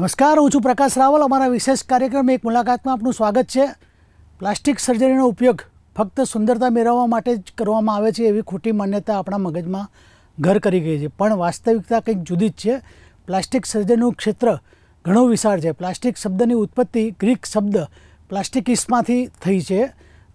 નમસ્કાર હું છું પ્રકાશ રાવલ અમારા વિશેષ કાર્યક્રમ એક મુલાકાતમાં આપનું સ્વાગત છે પ્લાસ્ટિક સર્જરીનો ઉપયોગ ફક્ત સુંદરતા મેળવવા માટે જ કરવામાં આવે છે એવી ખોટી માન્યતા આપણા મગજમાં ઘર કરી ગઈ છે પણ વાસ્તવિકતા કંઈક જુદી જ છે પ્લાસ્ટિક સર્જરીનું ક્ષેત્ર ઘણું વિશાળ છે પ્લાસ્ટિક શબ્દની ઉત્પત્તિ ગ્રીક શબ્દ પ્લાસ્ટિકિસમાંથી થઈ છે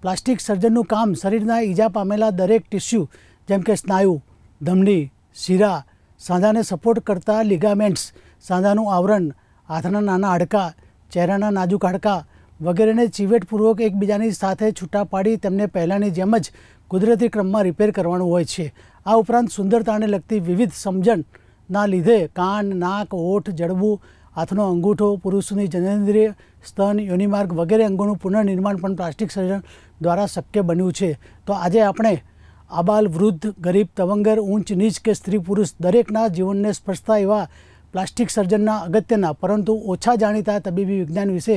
પ્લાસ્ટિક સર્જનનું કામ શરીરના ઈજા પામેલા દરેક ટિશ્યુ જેમ કે સ્નાયુ ધમની શીરા સાંધાને સપોર્ટ કરતા લિગામેન્ટ્સ સાંધાનું આવરણ હાથના નાના હાડકાં ચહેરાના નાજુક હાડકાં વગેરેને ચીવેટપૂર્વક એકબીજાની સાથે છૂટા પાડી તેમને પહેલાંની જેમ જ કુદરતી ક્રમમાં રિપેર કરવાનું હોય છે આ ઉપરાંત સુંદરતાને લગતી વિવિધ સમજણના લીધે કાન નાક ઓઠ જડબું હાથનો અંગૂઠો પુરુષની જનેન્દ્રિય સ્તન યોનિમાર્ગ વગેરે અંગોનું પુનર્નિર્માણ પણ પ્લાસ્ટિક સર્જન દ્વારા શક્ય બન્યું છે તો આજે આપણે આબાલ વૃદ્ધ ગરીબ તવંગર ઊંચ નીચ કે સ્ત્રી પુરુષ દરેકના જીવનને સ્પર્શતા એવા પ્લાસ્ટિક સર્જનના અગત્યના પરંતુ ઓછા જાણીતા તબીબી વિજ્ઞાન વિશે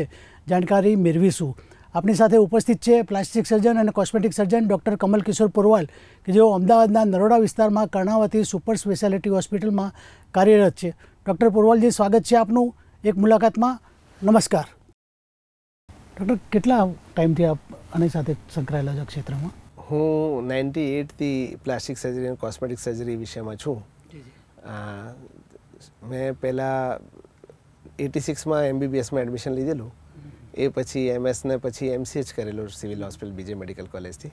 જાણકારી મેળવીશું આપણી સાથે ઉપસ્થિત છે પ્લાસ્ટિક સર્જન અને cosmetic surgeon doctor Kamal Kishore Porwal કે જેઓ અમદાવાદના નરોડા વિસ્તારમાં કર્ણાવતી સુપર સ્પેશિયાલિટી હોસ્પિટલમાં કાર્યરત છે ડૉક્ટર પોરવાલજી સ્વાગત છે આપનું એક મુલાકાતમાં નમસ્કાર ડૉક્ટર કેટલા ટાઈમથી આપ આની સાથે સંકળાયેલા છો ક્ષેત્રમાં હું નાઇન્ટી એટથી પ્લાસ્ટિક સર્જરી અને કોસ્મેટિક સર્જરી વિષયમાં છું મેં પહેલાં એટી સિક્સમાં એમબીબીએસમાં એડમિશન લીધેલું એ પછી એમએસને પછી એમસીએચ કરેલું સિવિલ હોસ્પિટલ બીજે મેડિકલ કોલેજથી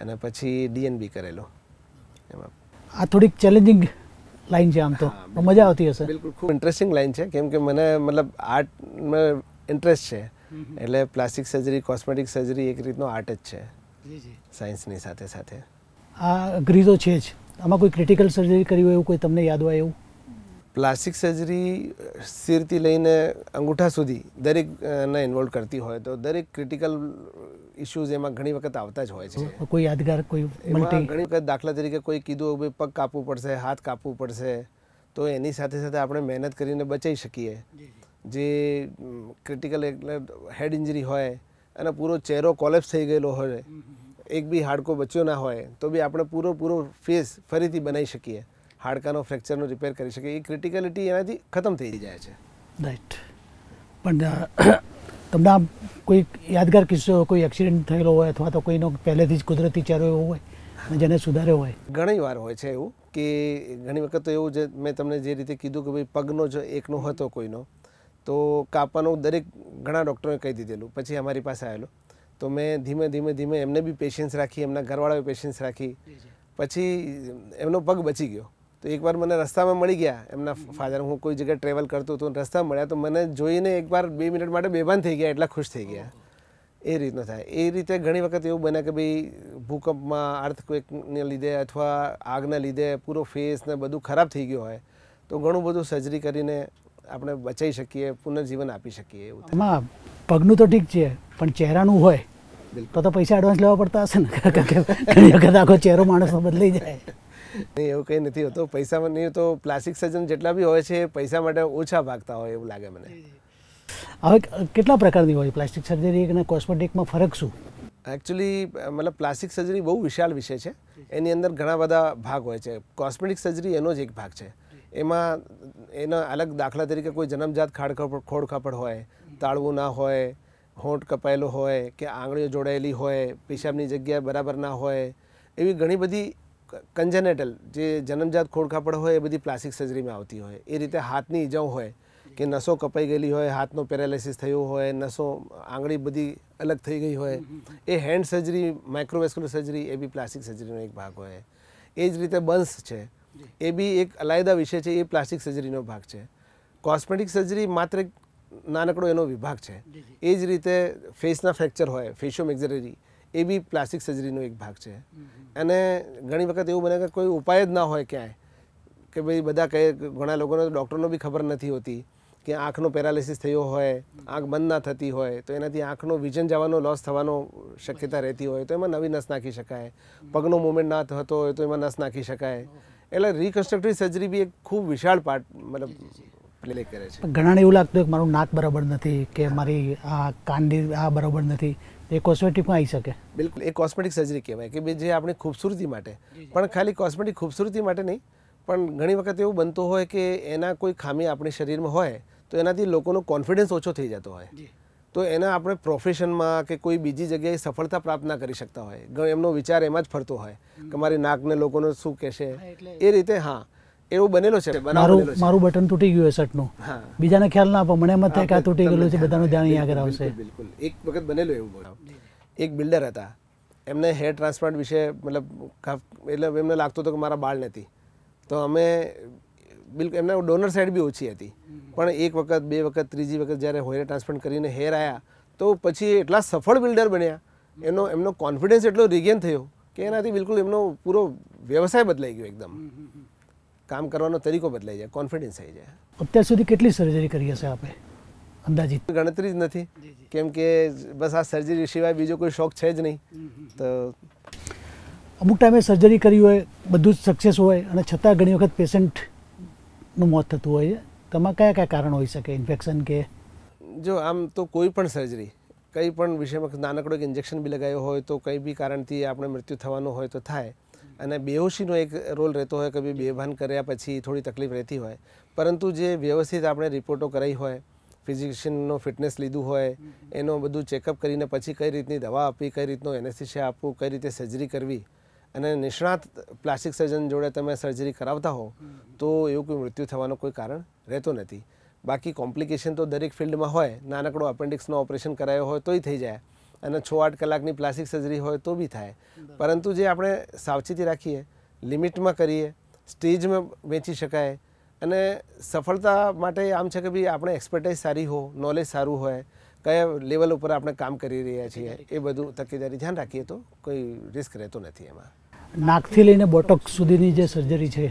અને પછી ડીએનબી કરેલું એમાં આ થોડીક ચેલેન્જિંગ લાઈન છે આમ તો મજા આવતી હશે બિલકુલ ખૂબ ઇન્ટરેસ્ટિંગ લાઈન છે કેમ કે મને મતલબ આર્ટમાં ઇન્ટરેસ્ટ છે એટલે પ્લાસ્ટિક સર્જરી કોસ્મેટિક સર્જરી એક રીતનો આર્ટ જ છે સાયન્સની સાથે સાથે આ ગ્રીઝો છે જ આમાં કોઈ ક્રિટિકલ સર્જરી કરી હોય એવું કોઈ તમને યાદ હોય એવું પ્લાસ્ટિક સર્જરી શિરથી લઈને અંગૂઠા સુધી દરેકને ઇન્વોલ્વ કરતી હોય તો દરેક ક્રિટિકલ ઇશ્યુઝ એમાં ઘણી વખત આવતા જ હોય છે કોઈ યાદગાર કોઈ એમાં ઘણી વખત દાખલા તરીકે કોઈ કીધું ભાઈ પગ કાપવું પડશે હાથ કાપવું પડશે તો એની સાથે સાથે આપણે મહેનત કરીને બચાવી શકીએ જે ક્રિટિકલ એટલે હેડ ઇન્જરી હોય અને પૂરો ચહેરો કોલેપ્સ થઈ ગયેલો હોય એક બી હાડકો બચ્યો ના હોય તો બી આપણે પૂરો પૂરો ફેસ ફરીથી બનાવી શકીએ હાડકાનો ફ્રેક્ચરનો રિપેર કરી શકે એ ક્રિટિકલિટી એનાથી ખતમ થઈ જાય છે રાઈટ પણ તમને આમ કોઈ યાદગાર કિસ્સો કોઈ એક્સિડન્ટ થયેલો હોય અથવા તો કોઈનો પહેલેથી જ કુદરતી ચારો એવો હોય અને જેને સુધાર્યો હોય ઘણી વાર હોય છે એવું કે ઘણી વખત તો એવું જે મેં તમને જે રીતે કીધું કે ભાઈ પગનો જ એકનો હતો કોઈનો તો કાપવાનું દરેક ઘણા ડૉક્ટરોએ કહી દીધેલું પછી અમારી પાસે આવેલું તો મેં ધીમે ધીમે ધીમે એમને બી પેશન્સ રાખી એમના ઘરવાળાએ પેશન્સ રાખી પછી એમનો પગ બચી ગયો તો એકવાર મને રસ્તામાં મળી ગયા એમના ફાધર હું કોઈ જગ્યાએ ટ્રેવલ કરતો હતો રસ્તામાં મળ્યા તો મને જોઈને એકવાર બે મિનિટ માટે બેભાન થઈ ગયા એટલા ખુશ થઈ ગયા એ રીતનો થાય એ રીતે ઘણી વખત એવું બને કે ભાઈ ભૂકંપમાં અર્થક્વેકને લીધે અથવા આગના લીધે પૂરો ફેસ ને બધું ખરાબ થઈ ગયું હોય તો ઘણું બધું સર્જરી કરીને આપણે બચાવી શકીએ પુનર્જીવન આપી શકીએ એવું એમાં પગનું તો ઠીક છે પણ ચહેરાનું હોય તો તો પૈસા એડવાન્સ લેવા પડતા હશે ને ઘણી વખત આખો ચહેરો માણસનો બદલાઈ જાય એવું કંઈ નથી હોતું પૈસામાં નહીં તો પ્લાસ્ટિક સર્જન જેટલા બી હોય છે પૈસા માટે ઓછા ભાગતા હોય એવું લાગે મને હવે કેટલા પ્રકારની હોય પ્લાસ્ટિક સર્જરી અને કોસ્મેટિકમાં ફરક શું એકચ્યુઅલી મતલબ પ્લાસ્ટિક સર્જરી બહુ વિશાળ વિષય છે એની અંદર ઘણા બધા ભાગ હોય છે કોસ્મેટિક સર્જરી એનો જ એક ભાગ છે એમાં એના અલગ દાખલા તરીકે કોઈ જન્મજાત ખાડખપડ ખોડખાપડ હોય તાળવું ના હોય હોંટ કપાયેલો હોય કે આંગળીઓ જોડાયેલી હોય પેશાબની જગ્યાએ બરાબર ના હોય એવી ઘણી બધી કન્જેનેટલ જે જન્મજાત ખોડખાપડ હોય એ બધી પ્લાસ્ટિક સર્જરીમાં આવતી હોય એ રીતે હાથની ઇજાઓ હોય કે નસો કપાઈ ગયેલી હોય હાથનો પેરાલિસિસ થયો હોય નસો આંગળી બધી અલગ થઈ ગઈ હોય એ હેન્ડ સર્જરી માઇક્રોવેસ્ક્યુલર સર્જરી એ બી પ્લાસ્ટિક સર્જરીનો એક ભાગ હોય એ જ રીતે બંસ છે એ બી એક અલાયદા વિષય છે એ પ્લાસ્ટિક સર્જરીનો ભાગ છે કોસ્મેટિક સર્જરી માત્ર નાનકડો એનો વિભાગ છે એ જ રીતે ફેસના ફ્રેક્ચર હોય ફેશિયો મેક્ઝરી એ બી પ્લાસ્ટિક સર્જરીનો એક ભાગ છે અને ઘણી વખત એવું બને કે કોઈ ઉપાય જ ના હોય ક્યાંય કે ભાઈ બધા કહે ઘણા લોકોને ડૉક્ટરનો બી ખબર નથી હોતી કે આંખનો પેરાલિસિસ થયો હોય આંખ બંધ ના થતી હોય તો એનાથી આંખનો વિઝન જવાનો લોસ થવાનો શક્યતા રહેતી હોય તો એમાં નવી નસ નાખી શકાય પગનો મૂવમેન્ટ ના થતો હોય તો એમાં નસ નાખી શકાય એટલે રિકન્સ્ટ્રક્ટિવ સર્જરી બી એક ખૂબ વિશાળ પાર્ટ મતલબ પ્લે કરે છે ઘણાને એવું લાગતું કે મારું નાક બરાબર નથી કે મારી આ કાનની આ બરાબર નથી એ કોસ્મેટિકમાં આવી શકે બિલકુલ એ કોસ્મેટિક સર્જરી કહેવાય કે જે આપણી ખૂબસૂરતી માટે પણ ખાલી કોસ્મેટિક ખૂબસૂરતી માટે નહીં પણ ઘણી વખત એવું બનતું હોય કે એના કોઈ ખામી આપણે શરીરમાં હોય તો એનાથી લોકોનો કોન્ફિડન્સ ઓછો થઈ જતો હોય તો એના આપણે પ્રોફેશનમાં કે કોઈ બીજી જગ્યાએ સફળતા પ્રાપ્ત ના કરી શકતા હોય એમનો વિચાર એમાં જ ફરતો હોય કે મારી નાકને લોકોને શું કહેશે એ રીતે હા એવું બનેલો છે મારું મારું બટન તૂટી ગયું એસટનું બીજાને ખ્યાલ ના આપો મને મત કે આ તૂટી ગયેલું છે બધાનું ધ્યાન અહીંયા આગળ બિલકુલ એક વખત બનેલો એવું એક બિલ્ડર હતા એમને હેર ટ્રાન્સપ્લાન્ટ વિશે મતલબ એટલે એમને લાગતું હતું કે મારા બાળ નથી તો અમે બિલકુલ એમના ડોનર સાઈડ બી ઓછી હતી પણ એક વખત બે વખત ત્રીજી વખત જ્યારે હોયર ટ્રાન્સપ્લાન્ટ કરીને હેર આવ્યા તો પછી એટલા સફળ બિલ્ડર બન્યા એનો એમનો કોન્ફિડન્સ એટલો રિગેન થયો કે એનાથી બિલકુલ એમનો પૂરો વ્યવસાય બદલાઈ ગયો એકદમ કામ કરવાનો તરીકો બદલાઈ જાય કોન્ફિડન્સ આવી જાય અત્યાર સુધી કેટલી સર્જરી કરી હશે આપણે અંદાજિત ગણતરી જ નથી કેમ કે બસ આ સર્જરી સિવાય બીજો કોઈ શોખ છે જ નહીં તો અમુક ટાઈમે સર્જરી કરી હોય બધું જ સક્સેસ હોય અને છતાં ઘણી વખત પેશન્ટનું મોત થતું હોય છે તેમાં કયા કયા કારણ હોઈ શકે ઇન્ફેક્શન કે જો આમ તો કોઈ પણ સર્જરી કંઈ પણ વિષયમાં નાનકડો ઇન્જેક્શન બી લગાવ્યો હોય તો કંઈ બી કારણથી આપણે મૃત્યુ થવાનું હોય તો થાય અને બેહોશીનો એક રોલ રહેતો હોય કભી બેભાન કર્યા પછી થોડી તકલીફ રહેતી હોય પરંતુ જે વ્યવસ્થિત આપણે રિપોર્ટો કરાવી હોય ફિઝિશિયનનો ફિટનેસ લીધું હોય એનો બધું ચેકઅપ કરીને પછી કઈ રીતની દવા આપવી કઈ રીતનું એનેસ્થિશિયા આપવું કઈ રીતે સર્જરી કરવી અને નિષ્ણાત પ્લાસ્ટિક સર્જન જોડે તમે સર્જરી કરાવતા હો તો એવું કોઈ મૃત્યુ થવાનું કોઈ કારણ રહેતો નથી બાકી કોમ્પ્લિકેશન તો દરેક ફિલ્ડમાં હોય નાનકડો અપેન્ડિક્સનો ઓપરેશન કરાયો હોય તોય થઈ જાય અને છ આઠ કલાકની પ્લાસ્ટિક સર્જરી હોય તો બી થાય પરંતુ જે આપણે સાવચેતી રાખીએ લિમિટમાં કરીએ સ્ટેજમાં વેચી શકાય અને સફળતા માટે આમ છે કે ભાઈ આપણે એક્સપર્ટાઇઝ સારી હો નોલેજ સારું હોય કયા લેવલ ઉપર આપણે કામ કરી રહ્યા છીએ એ બધું તકેદારી ધ્યાન રાખીએ તો કોઈ રિસ્ક રહેતો નથી એમાં નાકથી લઈને બોટોક્સ સુધીની જે સર્જરી છે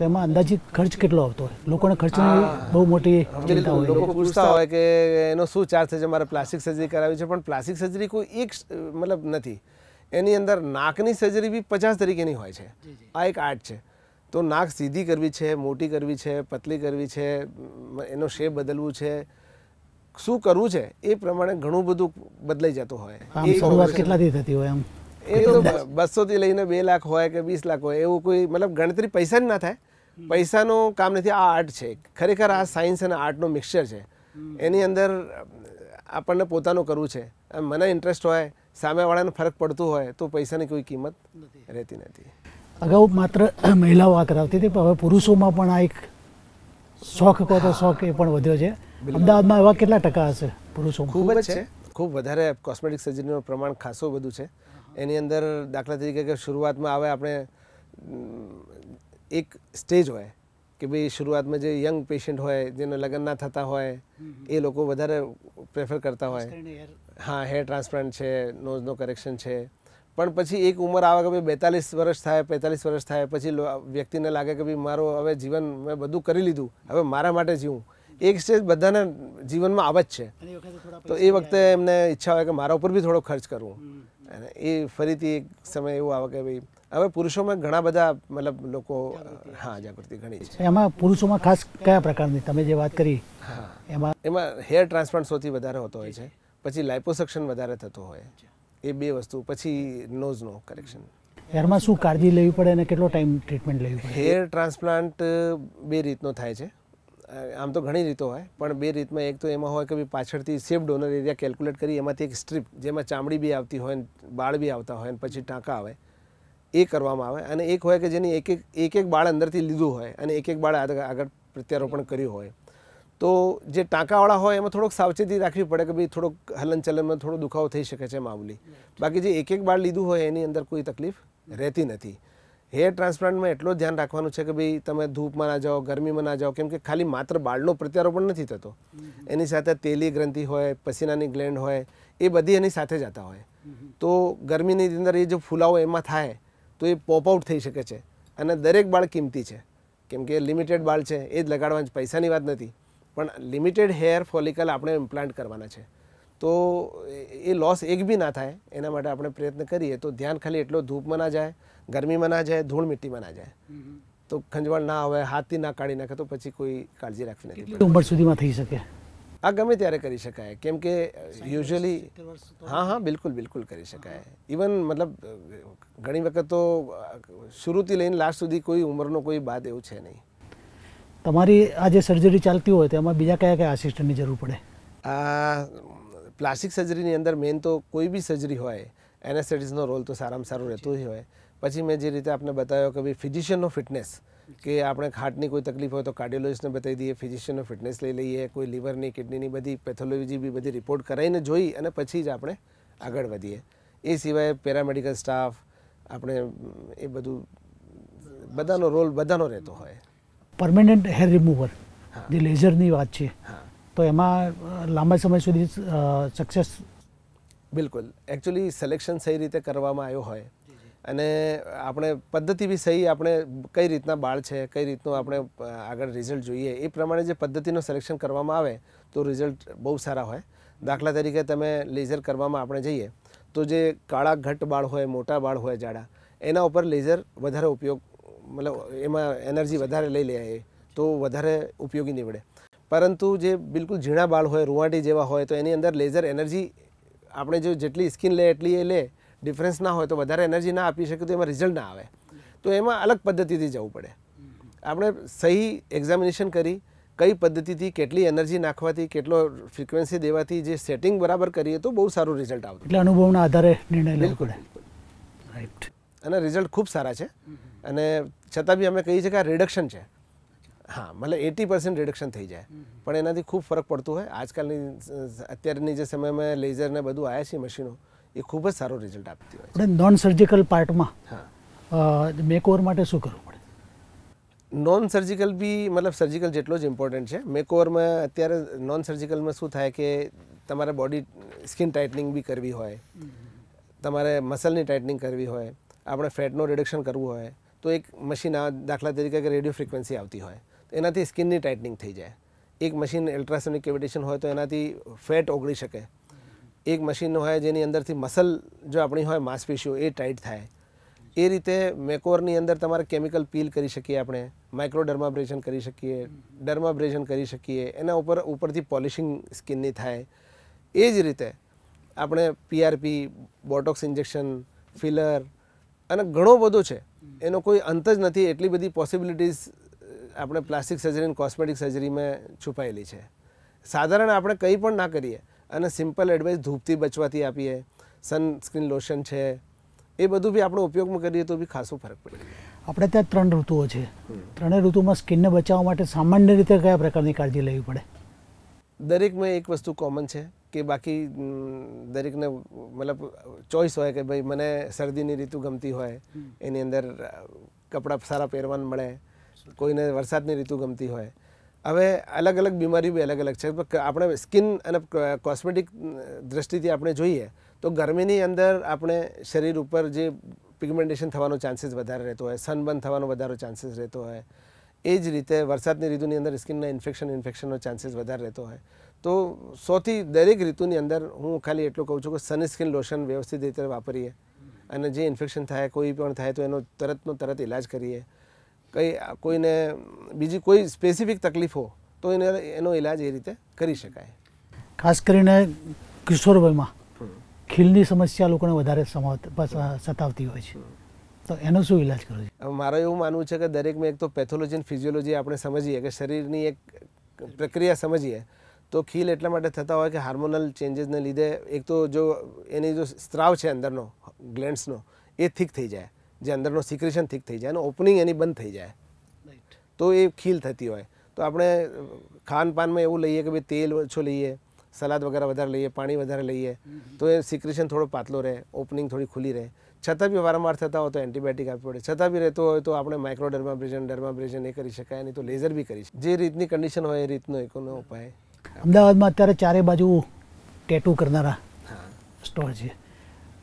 તો એમાં ખર્ચ કેટલો આવતો હોય લોકોને ખર્ચની બહુ મોટી ચિંતા હોય લોકો પૂછતા હોય કે એનો શું ચાર્જ છે મારે પ્લાસ્ટિક સર્જરી કરાવી છે પણ પ્લાસ્ટિક સર્જરી કોઈ એક મતલબ નથી એની અંદર નાકની સર્જરી બી પચાસ તરીકેની હોય છે આ એક આર્ટ છે તો નાક સીધી કરવી છે મોટી કરવી છે પતલી કરવી છે એનો શેપ બદલવું છે શું કરવું છે એ પ્રમાણે ઘણું બધું બદલાઈ જતું હોય શરૂઆત કેટલાથી થતી હોય એમ એ તો બસોથી લઈને બે લાખ હોય કે વીસ લાખ હોય એવું કોઈ મતલબ ગણતરી પૈસા જ ના થાય પૈસાનું કામ નથી આ આર્ટ છે ખરેખર આ સાયન્સ અને આર્ટનું મિક્સચર છે એની અંદર આપણને પોતાનું કરવું છે મને ઇન્ટરેસ્ટ હોય સામેવાળાને ફરક પડતું હોય તો પૈસાની કોઈ કિંમત રહેતી નથી અગાઉ માત્ર મહિલાઓ આ કરાવતી હતી પણ હવે પુરુષોમાં પણ આ એક શોખ કહો તો શોખ એ પણ વધ્યો છે અમદાવાદમાં એવા કેટલા ટકા હશે પુરુષો ખૂબ જ છે ખૂબ વધારે કોસ્મેટિક સર્જરીનું પ્રમાણ ખાસું બધું છે એની અંદર દાખલા તરીકે કે શરૂઆતમાં આવે આપણે એક સ્ટેજ હોય કે ભાઈ શરૂઆતમાં જે યંગ પેશન્ટ હોય જેને લગ્ન ના થતા હોય એ લોકો વધારે પ્રેફર કરતા હોય હા હેર ટ્રાન્સપ્લાન્ટ છે નોઝનો કરેક્શન છે પણ પછી એક ઉંમર આવે કે ભાઈ બેતાલીસ વર્ષ થાય પેંતાલીસ વર્ષ થાય પછી વ્યક્તિને લાગે કે ભાઈ મારું હવે જીવન મેં બધું કરી લીધું હવે મારા માટે જીવું એક સ્ટેજ બધાના જીવનમાં આવ જ છે તો એ વખતે એમને ઈચ્છા હોય કે મારા ઉપર બી થોડો ખર્ચ કરવો અને એ ફરીથી એક સમય એવો આવે કે ભાઈ હવે પુરુષોમાં ઘણા બધા મતલબ લોકો હા જાગૃતિ ઘણી છે એમાં પુરુષોમાં ખાસ કયા પ્રકારની તમે જે વાત કરી એમાં એમાં હેર ટ્રાન્સપ્લાન્ટ સૌથી વધારે હોતો હોય છે પછી લાઇપોસક્શન વધારે થતો હોય એ બે વસ્તુ પછી નોઝનો કરેક્શન હેરમાં શું કાળજી લેવી પડે અને કેટલો ટાઈમ ટ્રીટમેન્ટ લેવી પડે હેર ટ્રાન્સપ્લાન્ટ બે રીતનો થાય છે આમ તો ઘણી રીતો હોય પણ બે રીતમાં એક તો એમાં હોય કે ભાઈ પાછળથી સેફ ડોનર એરિયા કેલ્ક્યુલેટ કરી એમાંથી એક સ્ટ્રીપ જેમાં ચામડી બી આવતી હોય બાળ બી આવતા હોય પછી ટાંકા આવે એ કરવામાં આવે અને એક હોય કે જેની એક એક એક એક બાળ અંદરથી લીધું હોય અને એક એક બાળ આગળ પ્રત્યારોપણ કર્યું હોય તો જે ટાંકાવાળા હોય એમાં થોડોક સાવચેતી રાખવી પડે કે ભાઈ થોડોક હલનચલનમાં થોડો દુખાવો થઈ શકે છે મામૂલી બાકી જે એક એક બાળ લીધું હોય એની અંદર કોઈ તકલીફ રહેતી નથી હેર ટ્રાન્સપ્લાન્ટમાં એટલું ધ્યાન રાખવાનું છે કે ભાઈ તમે ધૂપમાં ના જાઓ ગરમીમાં ના જાઓ કેમ કે ખાલી માત્ર બાળનો પ્રત્યારોપણ નથી થતો એની સાથે તેલી ગ્રંથિ હોય પસીનાની ગ્લેન્ડ હોય એ બધી એની સાથે જતા હોય તો ગરમીની અંદર એ જો ફૂલાવો એમાં થાય તો એ પોપ આઉટ થઈ શકે છે અને દરેક બાળ કિંમતી છે કેમ કે લિમિટેડ બાળ છે એ જ લગાડવાની પૈસાની વાત નથી પણ લિમિટેડ હેર ફોલિકલ આપણે ઇમ્પ્લાન્ટ કરવાના છે તો એ લોસ એક બી ના થાય એના માટે આપણે પ્રયત્ન કરીએ તો ધ્યાન ખાલી એટલો ધૂપમાં ના જાય ગરમીમાં ના જાય ધૂળ મીઠીમાં ના જાય તો ખંજવાળ ના આવે હાથથી ના કાઢી નાખે તો પછી કોઈ કાળજી રાખવી નથી ઉંમર સુધીમાં થઈ શકે આ ગમે ત્યારે કરી શકાય કેમ કે યુઝ્યુઅલી હા હા બિલકુલ બિલકુલ કરી શકાય ઇવન મતલબ ઘણી વખત તો શરૂથી લઈને લાસ્ટ સુધી કોઈ ઉંમરનો કોઈ બાદ એવું છે નહીં તમારી આ જે સર્જરી ચાલતી હોય તેમાં બીજા કયા કયા આસિસ્ટન્ટની જરૂર પડે પ્લાસ્ટિક સર્જરીની અંદર મેન તો કોઈ બી સર્જરી હોય એનેસ્થેટિસનો રોલ તો સારામાં સારો રહેતો જ હોય પછી મેં જે રીતે આપને બતાવ્યો કે ભાઈ ફિઝિશિયનનો ફિટનેસ કે આપણે હાર્ટની કોઈ તકલીફ હોય તો કાર્ડિયોલોજિસ્ટને બતાવી દઈએ ફિઝિશિયનનો ફિટનેસ લઈ લઈએ કોઈ લીવરની કિડનીની બધી પેથોલોજી બી બધી રિપોર્ટ કરાવીને જોઈ અને પછી જ આપણે આગળ વધીએ એ સિવાય પેરામેડિકલ સ્ટાફ આપણે એ બધું બધાનો રોલ બધાનો રહેતો હોય પરમેનન્ટ હેર રિમૂવર જે લેઝરની વાત છે હા તો એમાં લાંબા સમય સુધી સક્સેસ બિલકુલ એકચ્યુઅલી સિલેક્શન સહી રીતે કરવામાં આવ્યો હોય અને આપણે પદ્ધતિ બી સહી આપણે કઈ રીતના બાળ છે કઈ રીતનું આપણે આગળ રિઝલ્ટ જોઈએ એ પ્રમાણે જે પદ્ધતિનું સિલેક્શન કરવામાં આવે તો રિઝલ્ટ બહુ સારા હોય દાખલા તરીકે તમે લેઝર કરવામાં આપણે જઈએ તો જે કાળા ઘટ બાળ હોય મોટા બાળ હોય જાડા એના ઉપર લેઝર વધારે ઉપયોગ મતલબ એમાં એનર્જી વધારે લઈ લે તો વધારે ઉપયોગી નીવડે પરંતુ જે બિલકુલ ઝીણા બાળ હોય રૂવાટી જેવા હોય તો એની અંદર લેઝર એનર્જી આપણે જો જેટલી સ્કિન લે એટલી એ લે ડિફરન્સ ના હોય તો વધારે એનર્જી ના આપી શકે તો એમાં રિઝલ્ટ ના આવે તો એમાં અલગ પદ્ધતિથી જવું પડે આપણે સહી એક્ઝામિનેશન કરી કઈ પદ્ધતિથી કેટલી એનર્જી નાખવાથી કેટલો ફ્રિકવન્સી દેવાથી જે સેટિંગ બરાબર કરીએ તો બહુ સારું રિઝલ્ટ આવતું એટલે અનુભવના આધારે નિર્ણય લેવો રાઈટ અને રિઝલ્ટ ખૂબ સારા છે અને છતાં બી અમે કહીએ છીએ કે આ રિડક્શન છે हां मतलब 80% रिडक्शन થઈ જાય પણ એનાથી ખૂબ ફરક પડતો હોય આજકાલ અત્યારેની જે સમયમાં લેસર ને બધું આયા છે મશીનો એ ખૂબ જ સારો રિઝલ્ટ આપતી હોય છે નોન સર્જિકલ પાર્ટમાં મેકઓવર માટે શું કરવું પડે નોન સર્જિકલ ભી મતલબ સર્જિકલ જેટલો જ ઈમ્પોર્ટન્ટ છે મેકઓવર માં અત્યારે નોન સર્જિકલ માં શું થાય કે તમારા બોડી સ્કિન ટાઈટનિંગ ભી કરવી હોય તમારા મસલની ટાઈટનિંગ કરવી હોય આપણે ફેટનો રિડક્શન કરવું હોય તો એક મશીનાાાાાાાાાાાાાાાાાાાાાાાાાાાાાાાાાાાાાાાાાાાાાાાાાાાાાાાાાાાાાાાાાાાાાાાાાાાાાાાાાાાાાાાાાાાાાાાાાાાાાાાા એનાથી સ્કિનની ટાઇટનિંગ થઈ જાય એક મશીન અલ્ટ્રાસોનિક કેવિટેશન હોય તો એનાથી ફેટ ઓગળી શકે એક મશીન હોય જેની અંદરથી મસલ જો આપણી હોય માંસપેશીઓ એ ટાઈટ થાય એ રીતે મેકોરની અંદર તમારે કેમિકલ પીલ કરી શકીએ આપણે માઇક્રોડર્માબ્રેશન કરી શકીએ ડર્માબ્રેશન કરી શકીએ એના ઉપર ઉપરથી પોલિશિંગ સ્કિનની થાય એ જ રીતે આપણે પીઆરપી બોટોક્સ ઇન્જેક્શન ફિલર અને ઘણો બધો છે એનો કોઈ અંત જ નથી એટલી બધી પોસિબિલિટીઝ આપણે પ્લાસ્ટિક સર્જરી અને કોસ્મેટિક સર્જરીમાં છુપાયેલી છે સાધારણ આપણે કંઈ પણ ના કરીએ અને સિમ્પલ એડવાઇસ ધૂપથી બચવાથી આપીએ સનસ્ક્રીન લોશન છે એ બધું બી આપણે ઉપયોગમાં કરીએ તો બી ખાસો ફરક પડે આપણે ત્યાં ત્રણ ઋતુઓ છે ત્રણેય ઋતુમાં સ્કિનને બચાવવા માટે સામાન્ય રીતે કયા પ્રકારની કાળજી લેવી પડે દરેકમાં એક વસ્તુ કોમન છે કે બાકી દરેકને મતલબ ચોઈસ હોય કે ભાઈ મને શરદીની ઋતુ ગમતી હોય એની અંદર કપડાં સારા પહેરવાનું મળે કોઈને વરસાદની ઋતુ ગમતી હોય હવે અલગ અલગ બીમારીઓ બી અલગ અલગ છે આપણે સ્કિન અને કોસ્મેટિક દ્રષ્ટિથી આપણે જોઈએ તો ગરમીની અંદર આપણે શરીર ઉપર જે પિગમેન્ટેશન થવાનો ચાન્સીસ વધારે રહેતો હોય સનબર્ન થવાનો વધારો ચાન્સીસ રહેતો હોય એ જ રીતે વરસાદની ઋતુની અંદર સ્કિનના ઇન્ફેક્શન ઇન્ફેક્શનનો ચાન્સીસ વધારે રહેતો હોય તો સૌથી દરેક ઋતુની અંદર હું ખાલી એટલું કહું છું કે સનસ્કિન લોશન વ્યવસ્થિત રીતે વાપરીએ અને જે ઇન્ફેક્શન થાય કોઈ પણ થાય તો એનો તરતનો તરત ઇલાજ કરીએ કંઈ કોઈને બીજી કોઈ સ્પેસિફિક તકલીફ હો તો એને એનો ઈલાજ એ રીતે કરી શકાય ખાસ કરીને કિશોરવયમાં ખીલની સમસ્યા લોકોને વધારે સતાવતી હોય છે તો એનો શું ઈલાજ કરવો છે મારું એવું માનવું છે કે દરેકમાં એક તો પેથોલોજી અને ફિઝિયોલોજી આપણે સમજીએ કે શરીરની એક પ્રક્રિયા સમજીએ તો ખીલ એટલા માટે થતા હોય કે હાર્મોનલ ચેન્જીસને લીધે એક તો જો એની જો સ્ત્રાવ છે અંદરનો ગ્લેન્ડ્સનો એ થીક થઈ જાય जे अंदर नो सिक्रीशन ठीक થઈ જાય એનો ઓપનિંગ એની બંધ થઈ જાય તો એ ખીલ થતી હોય તો આપણે खानपान માં એવું લઈએ કે તેલ વછો લઈએ સલાડ વગેરે વધારે લઈએ પાણી વધારે લઈએ તો એ सिक्रीशन થોડો પાતળો રહે ઓપનિંગ થોડી ખુલી રહે છાતા ભી વારમાર થતો હોય તો એન્ટિબાયોટિક આપી પડે છાતા ભી રહેતો હોય તો આપણે માઇક્રોડર્મા પ્રિઝન ડર્મા પ્રિઝન એ કરી શકાય 아니 તો લેસર ભી કરી છે જે રીત ની કન્ડિશન હોય એ રીત નો એકનો ઉપાય અમદાવાદ માં અત્યારે ચારે બાજુ ટેટૂ કરનારા સ્ટોર છે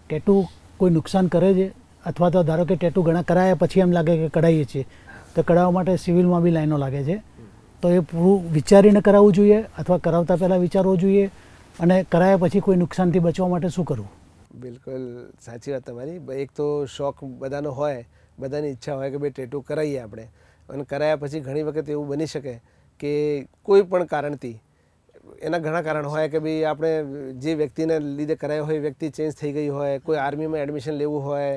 ટેટૂ કોઈ નુકસાન કરે છે અથવા તો ધારો કે ટેટુ ઘણા કરાયા પછી એમ લાગે કે કઢાઈએ છીએ તો કઢાવવા માટે સિવિલમાં બી લાઈનો લાગે છે તો એ પૂરું વિચારીને કરાવવું જોઈએ અથવા કરાવતા પહેલાં વિચારવું જોઈએ અને કરાયા પછી કોઈ નુકસાનથી બચવા માટે શું કરવું બિલકુલ સાચી વાત તમારી એક તો શોખ બધાનો હોય બધાની ઈચ્છા હોય કે ભાઈ ટેટુ કરાવીએ આપણે અને કરાયા પછી ઘણી વખત એવું બની શકે કે કોઈ પણ કારણથી એના ઘણા કારણ હોય કે ભાઈ આપણે જે વ્યક્તિને લીધે કરાયો હોય વ્યક્તિ ચેન્જ થઈ ગઈ હોય કોઈ આર્મીમાં એડમિશન લેવું હોય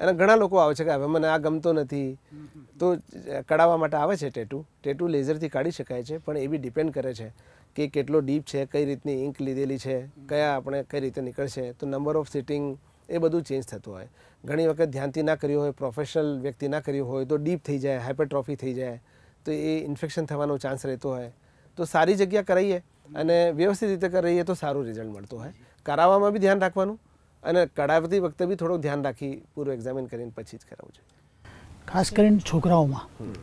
અને ઘણા લોકો આવે છે કે હવે મને આ ગમતો નથી તો કઢાવવા માટે આવે છે ટેટુ ટેટુ લેઝરથી કાઢી શકાય છે પણ એ બી ડિપેન્ડ કરે છે કે કેટલો ડીપ છે કઈ રીતની ઇંક લીધેલી છે કયા આપણે કઈ રીતે નીકળશે તો નંબર ઓફ સિટિંગ એ બધું ચેન્જ થતું હોય ઘણી વખત ધ્યાનથી ના કર્યું હોય પ્રોફેશનલ વ્યક્તિ ના કર્યું હોય તો ડીપ થઈ જાય હાઇપરટ્રોફી થઈ જાય તો એ ઇન્ફેક્શન થવાનો ચાન્સ રહેતો હોય તો સારી જગ્યા કરાવીએ અને વ્યવસ્થિત રીતે કરાવીએ તો સારું રિઝલ્ટ મળતું હોય કરાવવામાં બી ધ્યાન રાખવાનું અને કઢાવતી વખતે બી થોડુંક ધ્યાન રાખી પૂરું એક્ઝામિન કરીને પછી જ કરાવું જોઈએ ખાસ કરીને છોકરાઓમાં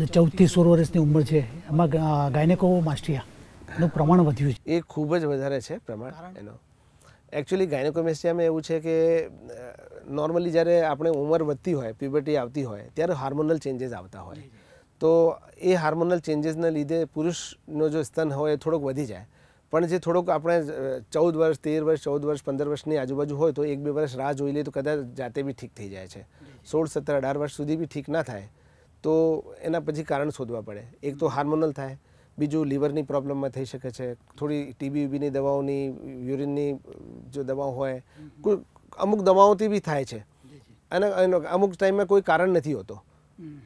જે ચૌદથી સોળ વર્ષની ઉંમર છે એમાં ગાયનેકો માસ્ટિયાનું પ્રમાણ વધ્યું છે એ ખૂબ જ વધારે છે પ્રમાણ એનો એકચ્યુઅલી ગાયનોકોમેસ્ટિયામાં એવું છે કે નોર્મલી જ્યારે આપણે ઉંમર વધતી હોય પ્યુબર્ટી આવતી હોય ત્યારે હાર્મોનલ ચેન્જીસ આવતા હોય તો એ હાર્મોનલ ચેન્જીસના લીધે પુરુષનો જો સ્તન હોય એ થોડોક વધી જાય પણ જે થોડુંક આપણે ચૌદ વર્ષ તેર વર્ષ ચૌદ વર્ષ પંદર વર્ષની આજુબાજુ હોય તો એક બે વર્ષ રાહ જોઈ લે તો કદાચ જાતે બી ઠીક થઈ જાય છે સોળ સત્તર અઢાર વર્ષ સુધી બી ઠીક ના થાય તો એના પછી કારણ શોધવા પડે એક તો હાર્મોનલ થાય બીજું લીવરની પ્રોબ્લેમમાં થઈ શકે છે થોડી ટીબી યુબીની દવાઓની યુરિનની જો દવાઓ હોય અમુક દવાઓથી બી થાય છે અને અમુક ટાઈમમાં કોઈ કારણ નથી હોતો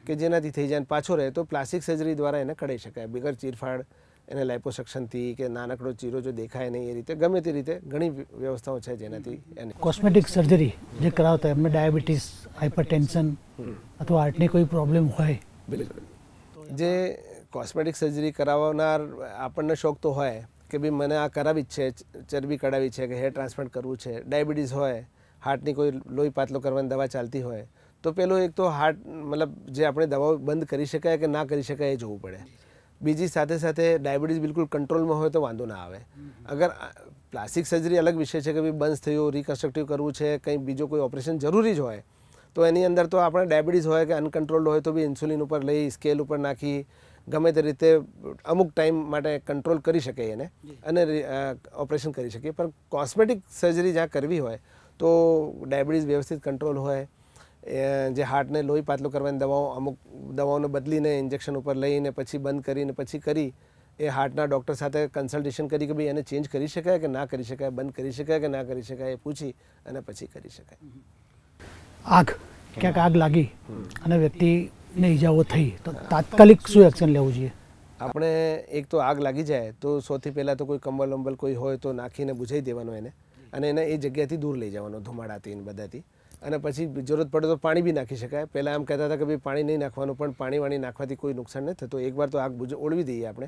કે જેનાથી થઈ જાય પાછો રહે તો પ્લાસ્ટિક સર્જરી દ્વારા એને કઢાઈ શકાય બિગર ચીરફાડ એને લાઇપોસક્શનથી કે નાનકડો ચીરો જો દેખાય નહીં એ રીતે ગમે તે રીતે ઘણી વ્યવસ્થાઓ છે જેનાથી એની કોસ્મેટિક સર્જરી જે કરાવતા એમને ડાયાબિટીસ હાઇપરટેન્શન અથવા હાર્ટની કોઈ પ્રોબ્લેમ હોય બિલકુલ જે કોસ્મેટિક સર્જરી કરાવનાર આપણને શોખ તો હોય કે ભાઈ મને આ કરાવી જ છે ચરબી કઢાવી છે કે હેર ટ્રાન્સપ્લાન્ટ કરવું છે ડાયાબિટીસ હોય હાર્ટની કોઈ લોહી પાતલો કરવાની દવા ચાલતી હોય તો પેલો એક તો હાર્ટ મતલબ જે આપણે દવાઓ બંધ કરી શકાય કે ના કરી શકાય એ જોવું પડે બીજી સાથે સાથે ડાયાબિટીસ બિલકુલ કંટ્રોલમાં હોય તો વાંધો ના આવે અગર પ્લાસ્ટિક સર્જરી અલગ વિષય છે કે ભાઈ બંધ થયું રિકન્સ્ટ્રક્ટિવ કરવું છે કંઈ બીજું કોઈ ઓપરેશન જરૂરી જ હોય તો એની અંદર તો આપણે ડાયાબિટીસ હોય કે અનકન્ટ્રોલ્ડ હોય તો બી ઇન્સ્યુલિન ઉપર લઈ સ્કેલ ઉપર નાખી ગમે તે રીતે અમુક ટાઈમ માટે કંટ્રોલ કરી શકે એને અને ઓપરેશન કરી શકીએ પણ કોસ્મેટિક સર્જરી જ્યાં કરવી હોય તો ડાયાબિટીસ વ્યવસ્થિત કંટ્રોલ હોય જે હાર્ટને લોહી પાતળું કરવાની દવાઓ અમુક દવાઓને બદલીને ઇન્જેક્શન ઉપર લઈને પછી બંધ કરીને પછી કરી એ હાર્ટના ડૉક્ટર સાથે કન્સલ્ટેશન કરી કે ભાઈ એને ચેન્જ કરી શકાય કે ના કરી શકાય બંધ કરી શકાય કે ના કરી શકાય એ પૂછી અને પછી કરી શકાય આગ ક્યાંક આગ લાગી અને વ્યક્તિને ઈજાઓ થઈ તો તાત્કાલિક શું એક્શન લેવું જોઈએ આપણે એક તો આગ લાગી જાય તો સૌથી પહેલાં તો કોઈ કંબલ વંબલ કોઈ હોય તો નાખીને બુઝાઈ દેવાનું એને અને એને એ જગ્યાથી દૂર લઈ જવાનો ધુમાડાથી બધાથી અને પછી જરૂરત પડે તો પાણી બી નાખી શકાય પહેલાં એમ કહેતા હતા કે ભાઈ પાણી નહીં નાખવાનું પણ પાણી વાણી નાખવાથી કોઈ નુકસાન નથી થતું એકવાર તો આગ બુજ ઓળવી દઈએ આપણે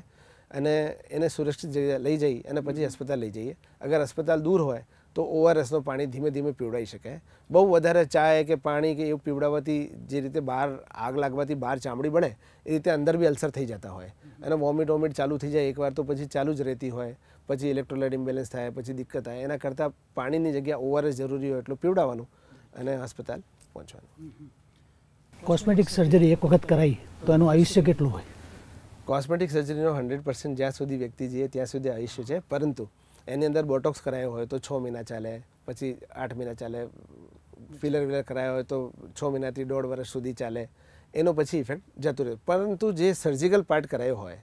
અને એને સુરક્ષિત જગ્યાએ લઈ જઈએ અને પછી હસ્પતાલ લઈ જઈએ અગર હસ્પતાલ દૂર હોય તો ઓઆરએસનું પાણી ધીમે ધીમે પીવડાવી શકાય બહુ વધારે ચાય કે પાણી કે એવું પીવડાવવાથી જે રીતે બહાર આગ લાગવાથી બહાર ચામડી બને એ રીતે અંદર બી અલ્સર થઈ જતા હોય અને વોમિટ વોમિટ ચાલુ થઈ જાય એકવાર તો પછી ચાલુ જ રહેતી હોય પછી ઇલેક્ટ્રોલાઇટ ઇમ્બેલેન્સ થાય પછી દિક્કત થાય એના કરતાં પાણીની જગ્યા ઓઆરએસ જરૂરી હોય એટલું પીવડાવવાનું અને હોસ્પિટલ પહોંચવાનું કોસ્મેટિક સર્જરી એક વખત કરાવી તો એનું આયુષ્ય કેટલું હોય કોસ્મેટિક સર્જરીનો હંડ્રેડ પર્સન્ટ જ્યાં સુધી વ્યક્તિ જઈએ ત્યાં સુધી આયુષ્ય છે પરંતુ એની અંદર બોટોક્સ કરાયો હોય તો છ મહિના ચાલે પછી આઠ મહિના ચાલે ફિલર વિલર કરાયો હોય તો છ મહિનાથી દોઢ વર્ષ સુધી ચાલે એનો પછી ઇફેક્ટ જતો રહે પરંતુ જે સર્જિકલ પાર્ટ કરાયો હોય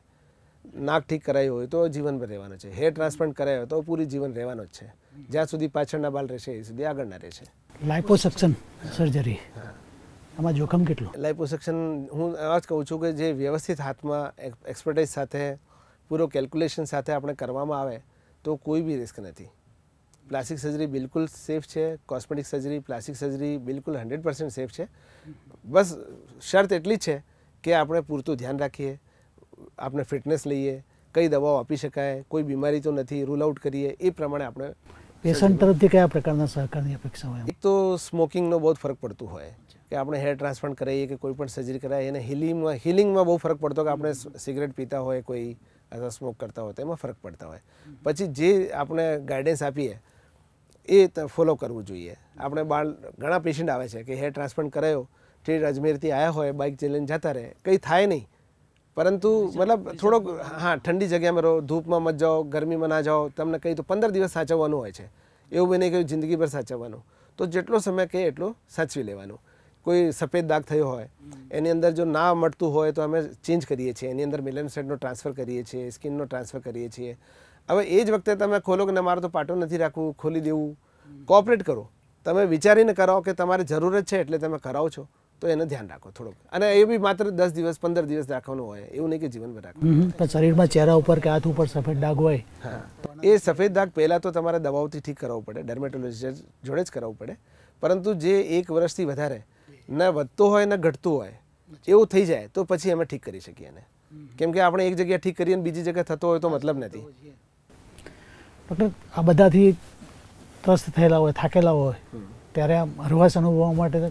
નાક ઠીક કરાયું હોય તો જીવનભર રહેવાનો છે હેર ટ્રાન્સપ્લાન્ટ કરાયો હોય તો પૂરી જીવન રહેવાનો જ છે જ્યાં સુધી પાછળના બાલ રહેશે એ સુધી આગળના રહેશે લાઇપોસક્શન સર્જરી આમાં જોખમ કેટલું લાઇપોસક્શન હું એવા જ કહું છું કે જે વ્યવસ્થિત હાથમાં એક્સપર્ટાઇઝ સાથે પૂરો કેલ્ક્યુલેશન સાથે આપણે કરવામાં આવે તો કોઈ બી રિસ્ક નથી પ્લાસ્ટિક સર્જરી બિલકુલ સેફ છે કોસ્મેટિક સર્જરી પ્લાસ્ટિક સર્જરી બિલકુલ હંડ્રેડ પર્સન્ટ સેફ છે બસ શરત એટલી જ છે કે આપણે પૂરતું ધ્યાન રાખીએ આપણે ફિટનેસ લઈએ કઈ દવાઓ આપી શકાય કોઈ બીમારી તો નથી રૂલ આઉટ કરીએ એ પ્રમાણે આપણે પેશન્ટ તરફથી કયા પ્રકારના સહકારની અપેક્ષા હોય એક તો સ્મોકિંગનો બહુ ફરક પડતું હોય કે આપણે હેર ટ્રાન્સપ્લાન્ટ કરાવીએ કે કોઈ પણ સર્જરી કરાવીએ એને હિલિંગમાં હિલિંગમાં બહુ ફરક પડતો કે આપણે સિગરેટ પીતા હોય કોઈ અથવા સ્મોક કરતા હોય તો એમાં ફરક પડતા હોય પછી જે આપણે ગાઈડન્સ આપીએ એ ફોલો કરવું જોઈએ આપણે બાળ ઘણા પેશન્ટ આવે છે કે હેર ટ્રાન્સપ્લાન્ટ કરાયો ટ્રેડ અજમેરથી આવ્યા હોય બાઇક ચલાવીને જતા રહે કંઈ થાય નહીં પરંતુ મતલબ થોડોક હા ઠંડી જગ્યામાં રહો ધૂપમાં મત જાઓ ગરમીમાં ના જાઓ તમને કહી તો પંદર દિવસ સાચવવાનું હોય છે એવું બી નહીં કહ્યું જિંદગીભર સાચવવાનું તો જેટલો સમય કહે એટલો સાચવી લેવાનો કોઈ સફેદ દાગ થયો હોય એની અંદર જો ના મળતું હોય તો અમે ચેન્જ કરીએ છીએ એની અંદર મિલન સેટનો ટ્રાન્સફર કરીએ છીએ સ્કિનનો ટ્રાન્સફર કરીએ છીએ હવે એ જ વખતે તમે ખોલો કે મારે તો પાટો નથી રાખવું ખોલી દેવું કોઓપરેટ કરો તમે વિચારીને કરાવો કે તમારે જરૂર જ છે એટલે તમે કરાવો છો તો એને ધ્યાન રાખો થોડુંક અને એ બી માત્ર દસ દિવસ પંદર દિવસ રાખવાનું હોય એવું નહીં કે જીવનભર રાખવાનું પણ શરીરમાં ચહેરા ઉપર કે હાથ ઉપર સફેદ ડાઘ હોય હા એ સફેદ ડાઘ પહેલાં તો તમારે દવાઓથી ઠીક કરાવવું પડે ડર્મેટોલોજીસ્ટ જોડે જ કરાવવું પડે પરંતુ જે એક વર્ષથી વધારે ન વધતો હોય ને ઘટતું હોય એવું થઈ જાય તો પછી અમે ઠીક કરી શકીએ એને કેમ કે આપણે એક જગ્યા ઠીક કરીએ બીજી જગ્યા થતો હોય તો મતલબ નથી ડૉક્ટર આ બધાથી ત્રસ્ત થયેલા હોય થાકેલા હોય ત્યારે આમ હરવાશ અનુભવવા માટે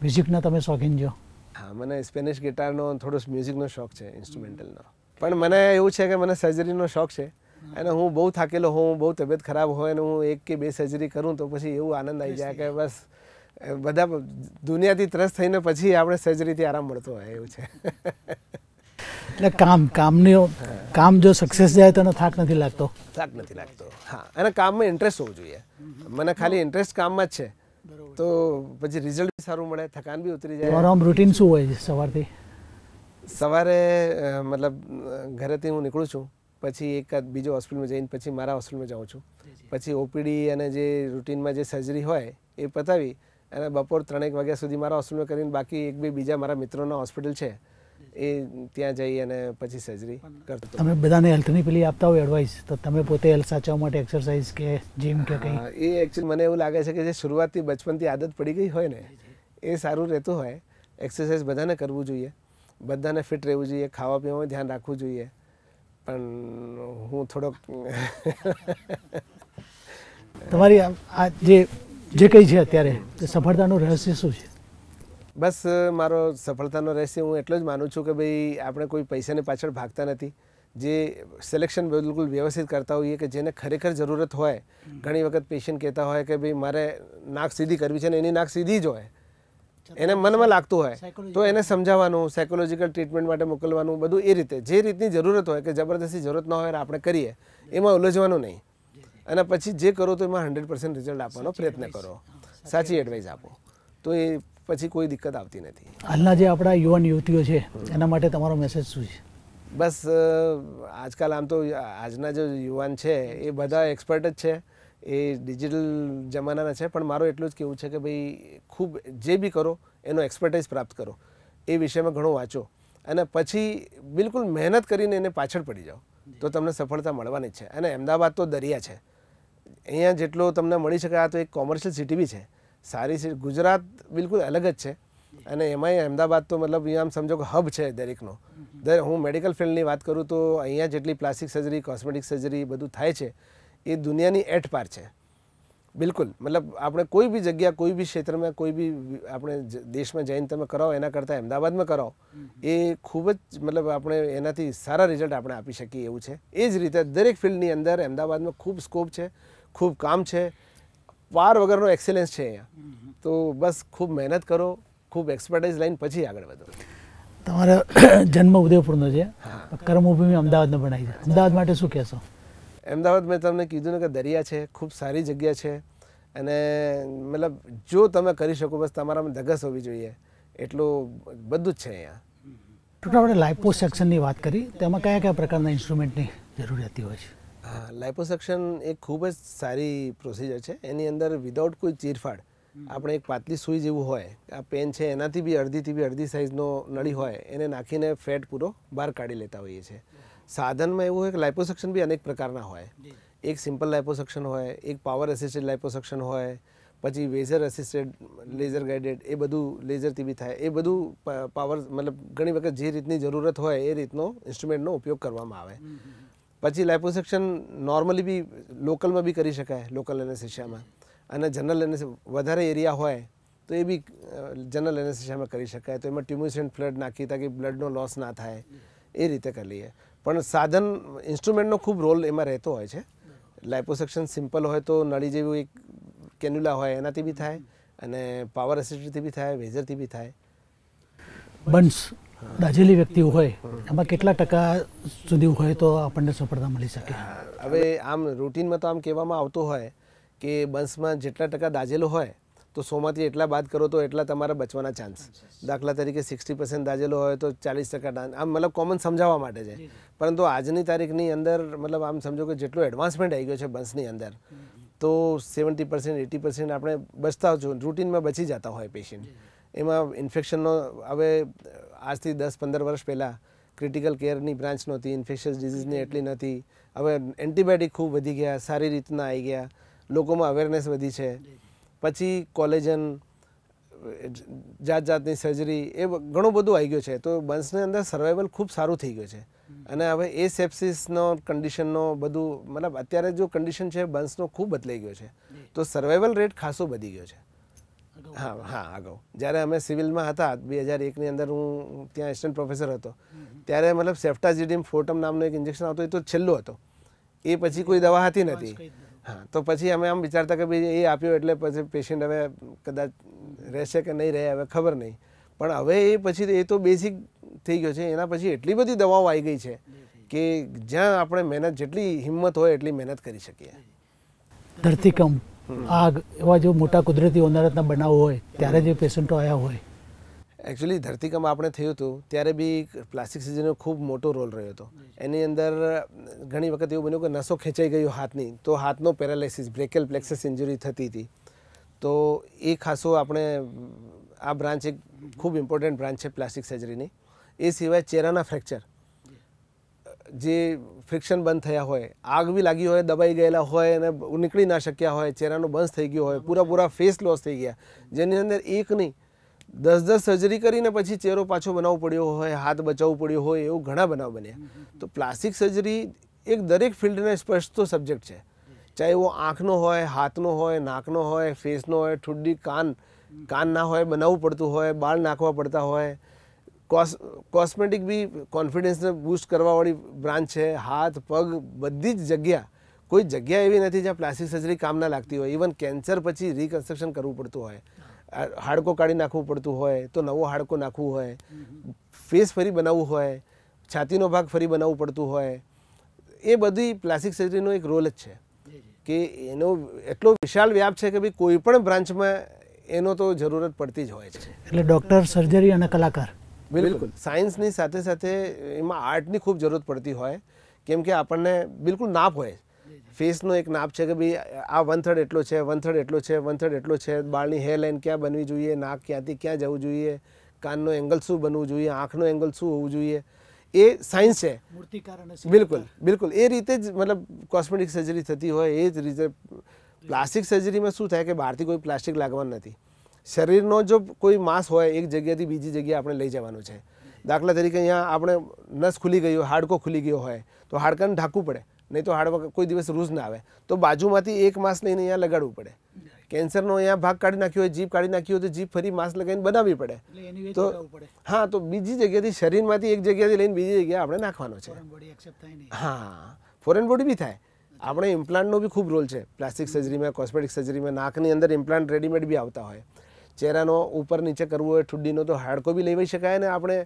મ્યુઝિકના તમે શોખીન છો હા મને સ્પેનિશ ગિટારનો થોડો મ્યુઝિકનો શોખ છે ઇન્સ્ટ્રુમેન્ટલનો પણ મને એવું છે કે મને સર્જરીનો શોખ છે અને હું બહુ થાકેલો હોઉં બહુ તબિયત ખરાબ હોય અને હું એક કે બે સર્જરી કરું તો પછી એવું આનંદ આવી જાય કે બસ બધા દુનિયાથી ત્રસ્ત થઈને પછી આપણે સર્જરીથી આરામ મળતો હોય એવું છે એટલે કામ કામની કામ જો સક્સેસ જાય તો થાક નથી લાગતો થાક નથી લાગતો હા અને કામમાં ઇન્ટરેસ્ટ હોવું જોઈએ મને ખાલી ઇન્ટરેસ્ટ કામમાં જ છે તો પછી રિઝલ્ટ બી સારું મળે થકાન બી ઉતરી જાય તમારો આમ રૂટિન શું હોય સવારથી સવારે મતલબ ઘરેથી હું નીકળું છું પછી એકાદ બીજો હોસ્પિટલમાં જઈને પછી મારા હોસ્પિટલમાં જાઉં છું પછી ઓપીડી અને જે રૂટિનમાં જે સર્જરી હોય એ પતાવી અને બપોર ત્રણેક વાગ્યા સુધી મારા હોસ્પિટલમાં કરીને બાકી એક બે બીજા મારા મિત્રોના હોસ્પિટલ છે એ ત્યાં જઈ અને પછી સર્જરી કરતો તમે બધાને હેલ્થની પેલી આપતા હોય એડવાઇસ તો તમે પોતે હેલ્થ સાચવવા માટે એક્સરસાઇઝ કે જીમ કે કંઈ એ એકચ્યુઅલી મને એવું લાગે છે કે જે શરૂઆતથી બચપનથી આદત પડી ગઈ હોય ને એ સારું રહેતું હોય એક્સરસાઇઝ બધાને કરવું જોઈએ બધાને ફિટ રહેવું જોઈએ ખાવા પીવામાં ધ્યાન રાખવું જોઈએ પણ હું થોડોક તમારી આ જે જે કંઈ છે અત્યારે સફળતાનું રહસ્ય શું છે બસ મારો સફળતાનો રહેશે હું એટલો જ માનું છું કે ભાઈ આપણે કોઈ પૈસાની પાછળ ભાગતા નથી જે સિલેક્શન બિલકુલ વ્યવસ્થિત કરતા હોઈએ કે જેને ખરેખર જરૂરત હોય ઘણી વખત પેશન્ટ કહેતા હોય કે ભાઈ મારે નાક સીધી કરવી છે ને એની નાક સીધી જ હોય એને મનમાં લાગતું હોય તો એને સમજાવવાનું સાયકોલોજીકલ ટ્રીટમેન્ટ માટે મોકલવાનું બધું એ રીતે જે રીતની જરૂરત હોય કે જબરદસ્તી જરૂરત ન હોય આપણે કરીએ એમાં ઉલજવાનું નહીં અને પછી જે કરો તો એમાં હંડ્રેડ પર્સન્ટ રિઝલ્ટ આપવાનો પ્રયત્ન કરો સાચી એડવાઇસ આપો તો એ પછી કોઈ દિક્કત આવતી નથી હાલના જે આપણા યુવાન યુવતીઓ છે એના માટે તમારો મેસેજ શું છે બસ આજકાલ આમ તો આજના જે યુવાન છે એ બધા એક્સપર્ટ જ છે એ ડિજિટલ જમાનાના છે પણ મારું એટલું જ કહેવું છે કે ભાઈ ખૂબ જે બી કરો એનો એક્સપર્ટાઇઝ પ્રાપ્ત કરો એ વિષયમાં ઘણું વાંચો અને પછી બિલકુલ મહેનત કરીને એને પાછળ પડી જાઓ તો તમને સફળતા મળવાની છે અને અમદાવાદ તો દરિયા છે અહીંયા જેટલો તમને મળી શકે આ તો એક કોમર્શિયલ સિટી બી છે સારી છે ગુજરાત બિલકુલ અલગ જ છે અને એમાંય અમદાવાદ તો મતલબ અહીંયા આમ સમજો કે હબ છે દરેકનો દર હું મેડિકલ ફિલ્ડની વાત કરું તો અહીંયા જેટલી પ્લાસ્ટિક સર્જરી કોસ્મેટિક સર્જરી બધું થાય છે એ દુનિયાની એટ પાર છે બિલકુલ મતલબ આપણે કોઈ બી જગ્યા કોઈ બી ક્ષેત્રમાં કોઈ બી આપણે દેશમાં જઈને તમે કરાવો એના કરતાં અમદાવાદમાં કરાવો એ ખૂબ જ મતલબ આપણે એનાથી સારા રિઝલ્ટ આપણે આપી શકીએ એવું છે એ જ રીતે દરેક ફિલ્ડની અંદર અમદાવાદમાં ખૂબ સ્કોપ છે ખૂબ કામ છે પાર વગરનો એક્સેલન્સ છે અહીંયા તો બસ ખૂબ મહેનત કરો ખૂબ એક્સપર્ટાઇઝ લાઈન પછી આગળ વધો તમારો જન્મ ઉદયપુરનો છે કર્મભૂમિ અમદાવાદનો બનાવી છે અમદાવાદ માટે શું કહેશો અમદાવાદ મેં તમને કીધું ને કે દરિયા છે ખૂબ સારી જગ્યા છે અને મતલબ જો તમે કરી શકો બસ તમારામાં ધગસ હોવી જોઈએ એટલું બધું જ છે અહીંયા ટોટલ આપણે લાઇપો સેક્શનની વાત કરી તેમાં કયા કયા પ્રકારના ઇન્સ્ટ્રુમેન્ટની જરૂરિયાતી હોય છે હા લાઇપોસક્શન એ ખૂબ જ સારી પ્રોસિજર છે એની અંદર વિધાઉટ કોઈ ચીરફાડ આપણે એક પાતલી સુઈ જેવું હોય આ પેન છે એનાથી બી અડધીથી બી અડધી સાઇઝનો નળી હોય એને નાખીને ફેટ પૂરો બહાર કાઢી લેતા હોઈએ છીએ સાધનમાં એવું હોય કે લાઇપોસેક્શન બી અનેક પ્રકારના હોય એક સિમ્પલ લાઇપોસેક્શન હોય એક પાવર એસિસ્ટેડ લાઇપોસેક્શન હોય પછી વેઝર એસિસ્ટેડ લેઝર ગાઇડેડ એ બધું લેઝરથી બી થાય એ બધું પાવર મતલબ ઘણી વખત જે રીતની જરૂરત હોય એ રીતનો ઇન્સ્ટ્રુમેન્ટનો ઉપયોગ કરવામાં આવે પછી લાઇપોસેક્શન નોર્મલી બી લોકલમાં બી કરી શકાય લોકલ એનેસ્થેશિયામાં અને જનરલ એનેસ વધારે એરિયા હોય તો એ બી જનરલ એનેસ્થેશિયામાં કરી શકાય તો એમાં ટ્યુમ્યુસેન્ટ ફ્લડ નાખી તાકી બ્લડનો લોસ ના થાય એ રીતે કરી લઈએ પણ સાધન ઇન્સ્ટ્રુમેન્ટનો ખૂબ રોલ એમાં રહેતો હોય છે લાઇપોસેક્શન સિમ્પલ હોય તો નળી જેવું એક કેન્યુલા હોય એનાથી બી થાય અને પાવર એસિડથી બી થાય વેઝરથી બી થાય બન્સ દાજેલી વ્યક્તિ હોય એમાં કેટલા ટકા સુધી હોય તો આપણને સફળતા મળી શકે હવે આમ રૂટીનમાં તો આમ કહેવામાં આવતું હોય કે બંશમાં જેટલા ટકા દાજેલો હોય તો સોમાંથી એટલા બાદ કરો તો એટલા તમારા બચવાના ચાન્સ દાખલા તરીકે સિક્સટી પર્સન્ટ દાજેલો હોય તો ચાલીસ ટકા ડાન્સ આમ મતલબ કોમન સમજાવવા માટે છે પરંતુ આજની તારીખની અંદર મતલબ આમ સમજો કે જેટલું એડવાન્સમેન્ટ આવી ગયો છે બંશની અંદર તો સેવન્ટી પર્સન્ટ એટી પર્સન્ટ આપણે બચતા જો રૂટીનમાં બચી જતા હોય પેશન્ટ એમાં ઇન્ફેક્શનનો હવે આજથી દસ પંદર વર્ષ પહેલાં ક્રિટિકલ કેરની બ્રાન્ચ નહોતી ઇન્ફેક્શિયસ ડિઝીઝની એટલી નહોતી હવે એન્ટીબાયોટિક ખૂબ વધી ગયા સારી રીતના આવી ગયા લોકોમાં અવેરનેસ વધી છે પછી કોલેજન જાત જાતની સર્જરી એ ઘણું બધું આવી ગયું છે તો બન્સની અંદર સર્વાઈવલ ખૂબ સારું થઈ ગયું છે અને હવે એ સેપ્સિસનો કન્ડિશનનો બધું મતલબ અત્યારે જો કન્ડિશન છે બન્સનો ખૂબ બદલાઈ ગયો છે તો સર્વાઈવલ રેટ ખાસો વધી ગયો છે હા હા અગાઉ જ્યારે અમે સિવિલમાં હતા બે હજાર એકની અંદર હું ત્યાં એસિસ્ટન્ટ પ્રોફેસર હતો ત્યારે મતલબ સેફ્ટાજીડીમ ફોર્ટમ નામનો એક ઇન્જેક્શન આવતો એ તો છેલ્લો હતો એ પછી કોઈ દવા હતી નથી હા તો પછી અમે આમ વિચારતા કે ભાઈ એ આપ્યો એટલે પછી પેશન્ટ હવે કદાચ રહેશે કે નહીં રહે હવે ખબર નહીં પણ હવે એ પછી એ તો બેઝિક થઈ ગયો છે એના પછી એટલી બધી દવાઓ આવી ગઈ છે કે જ્યાં આપણે મહેનત જેટલી હિંમત હોય એટલી મહેનત કરી શકીએ ધરતીકંપ આગ એવા જો મોટા કુદરતી ઓનારતના બનાવો હોય ત્યારે જે પેશન્ટો આવ્યા હોય એકચ્યુઅલી ધરતીકામ આપણે થયું હતું ત્યારે બી પ્લાસ્ટિક સર્જરીનો ખૂબ મોટો રોલ રહ્યો હતો એની અંદર ઘણી વખત એવું બન્યું કે નસો ખેંચાઈ ગયો હાથની તો હાથનો પેરાલાઇસિસ બ્રેકેલ પ્લેક્સસ ઇન્જરી થતી હતી તો એ ખાસો આપણે આ બ્રાન્ચ એક ખૂબ ઇમ્પોર્ટન્ટ બ્રાન્ચ છે પ્લાસ્ટિક સર્જરીની એ સિવાય ચહેરાના ફ્રેક્ચર જે ફ્રિક્શન બંધ થયા હોય આગ બી લાગી હોય દબાઈ ગયેલા હોય અને નીકળી ના શક્યા હોય ચહેરાનો બંધ થઈ ગયો હોય પૂરા પૂરા ફેસ લોસ થઈ ગયા જેની અંદર એક નહીં દસ દસ સર્જરી કરીને પછી ચહેરો પાછો બનાવવો પડ્યો હોય હાથ બચાવવું પડ્યો હોય એવું ઘણા બનાવ બન્યા તો પ્લાસ્ટિક સર્જરી એક દરેક ફિલ્ડને સ્પર્શતો સબ્જેક્ટ છે ચાહે એવો આંખનો હોય હાથનો હોય નાકનો હોય ફેસનો હોય ઠુડ્ડી કાન કાન ના હોય બનાવવું પડતું હોય બાળ નાખવા પડતા હોય કોસ કોસ્મેટિક બી કોન્ફિડન્સને બૂસ્ટ કરવાવાળી બ્રાન્ચ છે હાથ પગ બધી જ જગ્યા કોઈ જગ્યા એવી નથી જ્યાં પ્લાસ્ટિક સર્જરી કામ ના લાગતી હોય ઇવન કેન્સર પછી રિકન્સ્ટ્રક્શન કરવું પડતું હોય હાડકો કાઢી નાખવું પડતું હોય તો નવો હાડકો નાખવું હોય ફેસ ફરી બનાવવું હોય છાતીનો ભાગ ફરી બનાવવું પડતું હોય એ બધી પ્લાસ્ટિક સર્જરીનો એક રોલ જ છે કે એનો એટલો વિશાળ વ્યાપ છે કે ભાઈ કોઈ પણ બ્રાન્ચમાં એનો તો જરૂરત પડતી જ હોય છે એટલે ડૉક્ટર સર્જરી અને કલાકાર બિલકુલ સાયન્સની સાથે સાથે એમાં આર્ટની ખૂબ જરૂરત પડતી હોય કેમ કે આપણને બિલકુલ નાપ હોય ફેસનો એક નાપ છે કે ભાઈ આ વન થર્ડ એટલો છે વન થર્ડ એટલો છે વન થર્ડ એટલો છે બાળની લાઇન ક્યાં બનવી જોઈએ નાક ક્યાંથી ક્યાં જવું જોઈએ કાનનો એંગલ શું બનવું જોઈએ આંખનો એંગલ શું હોવું જોઈએ એ સાયન્સ છે બિલકુલ બિલકુલ એ રીતે જ મતલબ કોસ્મેટિક સર્જરી થતી હોય એ જ રીતે પ્લાસ્ટિક સર્જરીમાં શું થાય કે બહારથી કોઈ પ્લાસ્ટિક લાગવાનું નથી શરીરનો જો કોઈ માસ હોય એક જગ્યાથી બીજી જગ્યાએ આપણે લઈ જવાનું છે દાખલા તરીકે અહીંયા આપણે નસ ખુલી ગઈ હાડકો ખુલી ગયો હોય તો હાડકાને ઢાંકવું પડે નહીં તો હાડવા કોઈ દિવસ રૂઝ ના આવે તો બાજુમાંથી એક માસ લઈને અહીંયા લગાડવું પડે કેન્સરનો અહીંયા ભાગ કાઢી નાખ્યો હોય જીભ કાઢી નાખી હોય તો જીભ ફરી માસ લગાવીને બનાવવી પડે તો હા તો બીજી જગ્યાથી શરીરમાંથી એક જગ્યાથી લઈને બીજી જગ્યાએ આપણે નાખવાનો છે હા ફોરેન બોડી બી થાય આપણે ઇમ્પ્લાન્ટનો બી ખૂબ રોલ છે પ્લાસ્ટિક સર્જરીમાં કોસ્મેટિક સર્જરીમાં નાકની અંદર ઇમ્પ્લાન્ટ રેડીમેડ બી આવતા હોય ચહેરાનો ઉપર નીચે કરવું હોય ઠુડ્ડીનો તો હાડકો બી લેવી શકાય ને આપણે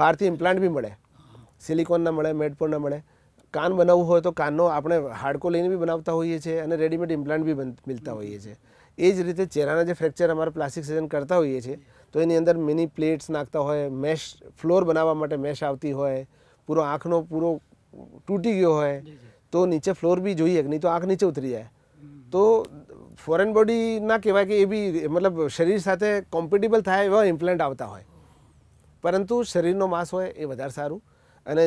બહારથી ઇમ્પ્લાન્ટ બી મળે સિલિકોનના મળે મેડપોનના મળે કાન બનાવવું હોય તો કાનનો આપણે હાડકો લઈને બી બનાવતા હોઈએ છીએ અને રેડીમેડ ઇમ્પ્લાન્ટ બી મિલતા હોઈએ છીએ એ જ રીતે ચહેરાના જે ફ્રેક્ચર અમારે પ્લાસ્ટિક સર્જન કરતા હોઈએ છીએ તો એની અંદર મિની પ્લેટ્સ નાખતા હોય મેશ ફ્લોર બનાવવા માટે મેશ આવતી હોય પૂરો આંખનો પૂરો તૂટી ગયો હોય તો નીચે ફ્લોર બી જોઈએ નહીં તો આંખ નીચે ઉતરી જાય તો ફોરેન બોડી ના કહેવાય કે એ બી મતલબ શરીર સાથે કોમ્પિટેબલ થાય એવા ઇમ્પ્લાન્ટ આવતા હોય પરંતુ શરીરનો માંસ હોય એ વધારે સારું અને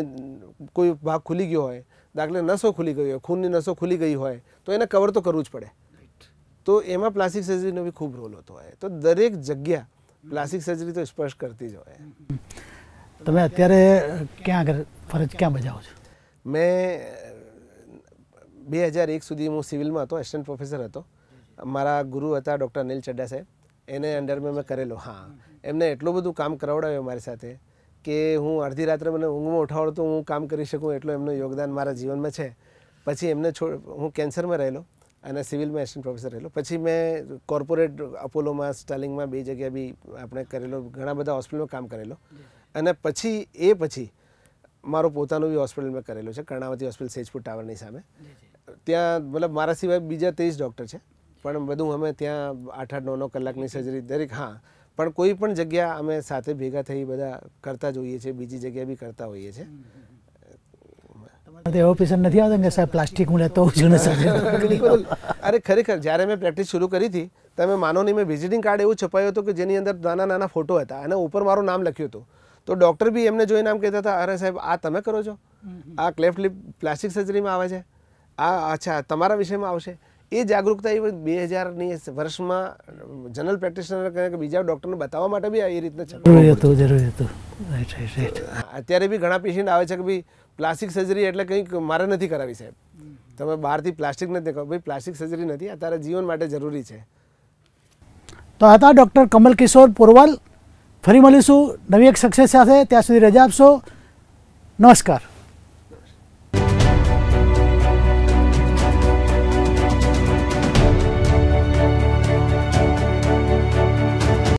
કોઈ ભાગ ખુલી ગયો હોય દાખલે નસો ખુલી ગઈ હોય ખૂનની નસો ખુલી ગઈ હોય તો એને કવર તો કરવું જ પડે તો એમાં પ્લાસ્ટિક સર્જરીનો બી ખૂબ રોલ હોતો હોય તો દરેક જગ્યા પ્લાસ્ટિક સર્જરી તો સ્પર્શ કરતી જ હોય તમે અત્યારે ક્યાં આગળ ફરજ ક્યાં બજાવો છો મેં બે હજાર એક સુધી હું સિવિલમાં હતો એસિસ્ટન્ટ પ્રોફેસર હતો મારા ગુરુ હતા ડૉક્ટર અનિલ ચડ્ડા સાહેબ એને અંડર મેં કરેલો હા એમને એટલું બધું કામ કરાવડાવ્યું મારી સાથે કે હું અડધી રાત્રે મને ઊંઘમાં ઉઠાવડો તો હું કામ કરી શકું એટલું એમનું યોગદાન મારા જીવનમાં છે પછી એમને છોડ હું કેન્સરમાં રહેલો અને સિવિલમાં એસિસ્ટન્ટ પ્રોફેસર રહેલો પછી મેં કોર્પોરેટ અપોલોમાં સ્ટાલિંગમાં બે જગ્યા બી આપણે કરેલો ઘણા બધા હોસ્પિટલમાં કામ કરેલો અને પછી એ પછી મારો પોતાનું બી હોસ્પિટલ મેં કરેલું છે કર્ણાવતી હોસ્પિટલ સેજપુર ટાવરની સામે ત્યાં મતલબ મારા સિવાય બીજા ત્રીસ ડૉક્ટર છે પણ બધું અમે ત્યાં આઠ આઠ નવ નવ કલાકની સર્જરી દરેક હા પણ કોઈ પણ જગ્યા અમે સાથે ભેગા થઈ બધા કરતા જોઈએ છીએ બીજી જગ્યા બી કરતા હોઈએ છીએ એવો પેશન્ટ નથી આવતો કે સાહેબ પ્લાસ્ટિક મળે તો અરે ખરેખર જ્યારે મેં પ્રેક્ટિસ શરૂ કરી હતી તમે માનો નહીં મેં વિઝિટિંગ કાર્ડ એવું છપાયું હતું કે જેની અંદર નાના નાના ફોટો હતા અને ઉપર મારું નામ લખ્યું હતું તો ડૉક્ટર બી એમને જોઈને આમ કહેતા હતા અરે સાહેબ આ તમે કરો છો આ ક્લેફ્ટ લિપ પ્લાસ્ટિક સર્જરીમાં આવે છે આ અચ્છા તમારા વિષયમાં આવશે એ જાગૃતતા એ બે હજારની વર્ષમાં જનરલ પ્રેક્ટિશનર કે બીજા ડૉક્ટરને બતાવવા માટે બી એ રીતના જરૂરી જરૂરી હતું અત્યારે બી ઘણા પેશન્ટ આવે છે કે ભાઈ પ્લાસ્ટિક સર્જરી એટલે કંઈક મારે નથી કરાવી સાહેબ તમે બહારથી પ્લાસ્ટિક નથી કહો ભાઈ પ્લાસ્ટિક સર્જરી નથી અત્યારે જીવન માટે જરૂરી છે તો હતા ડૉક્ટર કમલ કિશોર પોરવાલ ફરી મળીશું નવી એક સક્સેસ સાથે ત્યાં સુધી રજા આપશો નમસ્કાર